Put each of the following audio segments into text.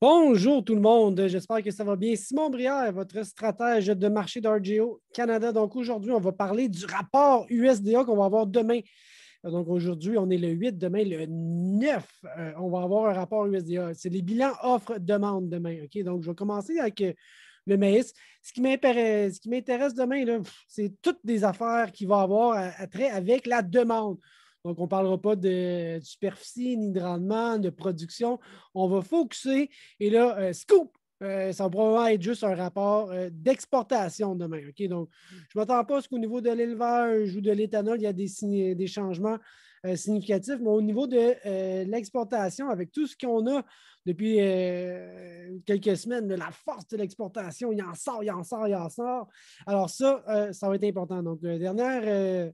Bonjour tout le monde, j'espère que ça va bien. Simon Brière, votre stratège de marché d'RGO Canada. Donc aujourd'hui, on va parler du rapport USDA qu'on va avoir demain. Donc aujourd'hui, on est le 8, demain le 9, euh, on va avoir un rapport USDA. C'est les bilans offre-demande demain. Donc je vais commencer avec euh, le maïs. Ce qui m'intéresse, demain, c'est toutes des affaires qui vont avoir à trait avec la demande. Donc, on ne parlera pas de, superficie, ni de rendement, de production. On va focuser. Et là, euh, scoop! Euh, ça va probablement être juste un rapport euh, d'exportation demain. Donc, je ne m'attends pas à ce qu'au niveau de l'élevage ou de l'éthanol, il y a des, des changements significatifs, mais au niveau de l'exportation, avec tout ce qu'on a depuis quelques semaines, la force de l'exportation, il en sort, il en sort, il en sort. Alors ça, ça va être important. Donc, dernière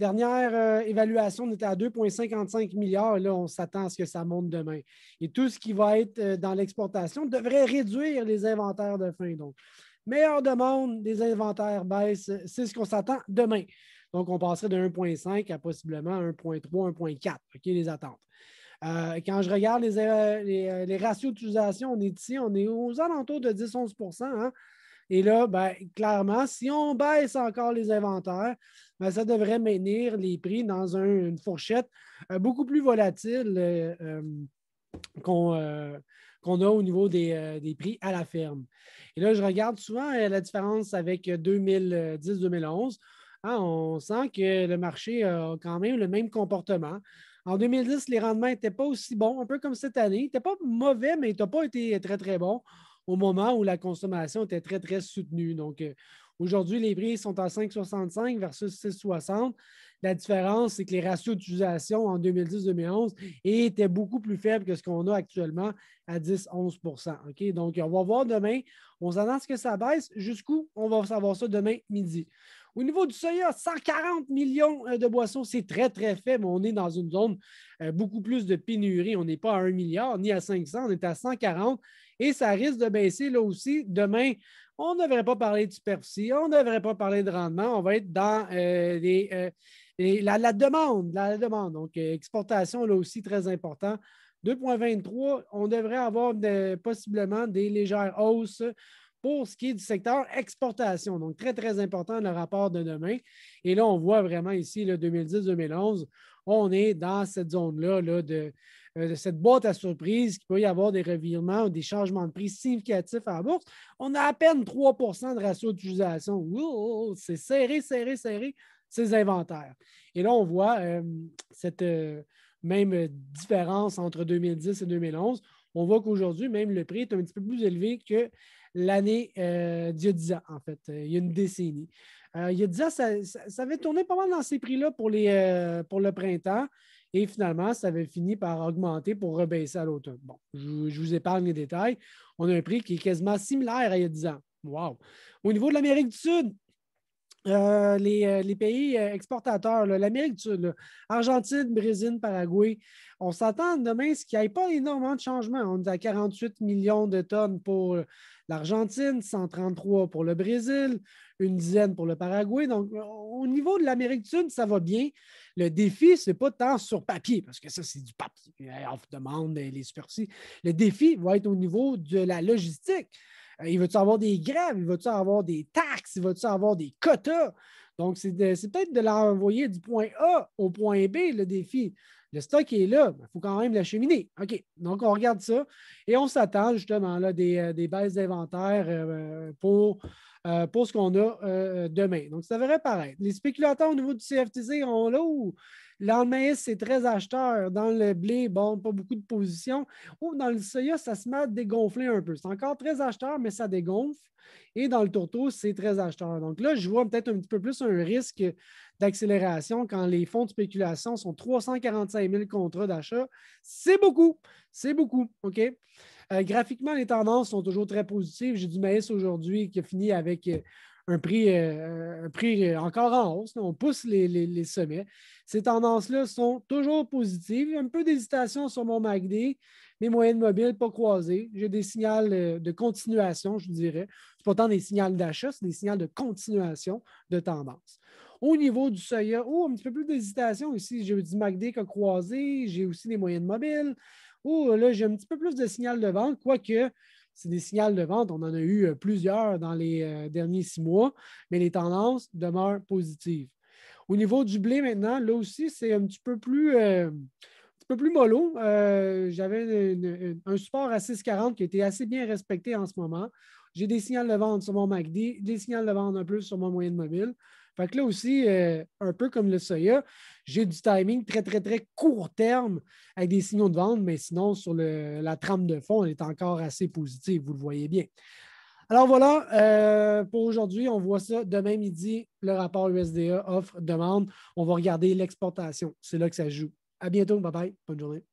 Dernière euh, évaluation, on était à 2,55 milliards. là, on s'attend à ce que ça monte demain. Et tout ce qui va être euh, dans l'exportation devrait réduire les inventaires de fin. Donc, meilleure demande, les inventaires baissent. C'est ce qu'on s'attend demain. Donc, on passerait de 1,5 à possiblement 1,3, 1,4. OK, les attentes. Euh, quand je regarde les, ratios d'utilisation, on est ici, on est aux alentours de 10-11 hein. Et là, ben, clairement, si on baisse encore les inventaires, ben, ça devrait maintenir les prix dans une fourchette euh, beaucoup plus volatile euh, euh, qu'on qu'on a au niveau des, prix à la ferme. Et là, je regarde souvent la différence avec 2010-2011. Ah, on sent que le marché a quand même le même comportement. En 2010, les rendements n'étaient pas aussi bons, un peu comme cette année. Ils n'étaient pas mauvais, mais ils n'ont pas été très, très bons au moment où la consommation était très, très soutenue. Donc, Aujourd'hui, les prix sont à 5,65 versus 6,60. La différence, c'est que les ratios d'utilisation en 2010-2011 étaient beaucoup plus faibles que ce qu'on a actuellement à 10-11 Donc, on va voir demain. On s'annonce que ça baisse. Jusqu'où? On va savoir ça demain midi. Au niveau du soya, 140 millions euh, de boissons, c'est très, très faible. On est dans une zone euh, beaucoup plus de pénurie. On n'est pas à 1 milliard ni à 500, on est à 140 et ça risque de baisser là aussi. Demain, on ne devrait pas parler de superficie, on ne devrait pas parler de rendement, on va être dans euh, euh, la, demande, la, demande. Donc, euh, exportation, là aussi, très important. 2,23, on devrait avoir possiblement des légères hausses pour ce qui est du secteur exportation. Donc, très, très important le rapport de demain. Et là, on voit vraiment ici le 2010-2011 on est dans cette zone-là là, de, euh, cette boîte à surprise qui peut y avoir des revirements ou des changements de prix significatifs à bourse. On a à peine 3 de ratio d'utilisation. c'est serré, serré, serré, ces inventaires. Et là, on voit euh, cette euh, même différence entre 2010 et 2011. On voit qu'aujourd'hui, même le prix est un petit peu plus élevé que l'année euh, 10 ans, en fait, il y a une décennie. Euh, il y a 10 ans, ça, ça, avait tourné pas mal dans ces prix-là pour, les, euh, pour le printemps. Et finalement, ça avait fini par augmenter pour rebaisser à l'automne. Bon, je, je, vous épargne les détails. On a un prix qui est quasiment similaire à il y a 10 ans. Wow! Au niveau de l'Amérique du Sud, euh, euh, les, pays euh, exportateurs, l'Amérique du Sud, Argentine, Brésil, Paraguay, on s'attend demain ce qu'il n'y ait pas énormément de changements. On est à 48 millions de tonnes pour l'Argentine, 133 pour le Brésil, une dizaine pour le Paraguay. Donc, au niveau de l'Amérique du Sud, ça va bien. Le défi, ce n'est pas tant sur papier, parce que ça, c'est du papier. On hein, demande les superficies. Le défi va être au niveau de la logistique il va-tu avoir des grèves? Il va-tu avoir des taxes? Il va-tu avoir des quotas? Donc, c'est peut-être de l'envoyer du point A au point B, le défi. Le stock est là, il faut quand même l'acheminer. OK, donc on regarde ça et on s'attend justement là, des, euh, baisses d'inventaire euh, pour euh, pour ce qu'on a euh, demain. Donc, ça devrait paraître. Les spéculateurs au niveau du CFTC, ont là où c'est très acheteur. Dans le blé, bon, pas beaucoup de positions. Ou dans le soya, ça se met à dégonfler un peu. C'est encore très acheteur, mais ça dégonfle. Et dans le tourteau, c'est très acheteur. Donc là, je vois peut-être un petit peu plus un risque d'accélération quand les fonds de spéculation sont 345 000 contrats d'achat. C'est beaucoup. C'est beaucoup. OK? Euh, graphiquement, les tendances sont toujours très positives. J'ai du maïs aujourd'hui qui a fini avec euh, un prix, euh, prix encore en hausse. On pousse les, sommets. Ces tendances-là sont toujours positives. Un peu d'hésitation sur mon MACD. Mes moyennes mobiles pas croisées. J'ai des signaux de continuation, je dirais. C'est pourtant des signaux d'achat, c'est des signaux de continuation de tendance. Au niveau du seuil oh, un petit peu plus d'hésitation ici. J'ai du MACD qui a croisé. J'ai aussi des moyennes mobiles. Oh, là, j'ai un petit peu plus de signal de vente, quoique c'est des signaux de vente. On en a eu euh, plusieurs dans les euh, derniers six mois, mais les tendances demeurent positives. Au niveau du blé maintenant, là aussi, c'est un petit peu plus, mollo. J'avais un support à 6,40 qui était assez bien respecté en ce moment. J'ai des signaux de vente sur mon MACD, des signaux de vente un peu sur mon moyenne mobile. Fait que là aussi, euh, un peu comme le soya, j'ai du timing très, très, très court terme avec des signaux de vente, mais sinon, sur la trame de fond, elle est encore assez positive, vous le voyez bien. Alors voilà, euh, pour aujourd'hui, on voit ça. Demain midi, le rapport USDA offre-demande. On va regarder l'exportation. C'est là que ça joue. À bientôt. Bye bye. Bonne journée.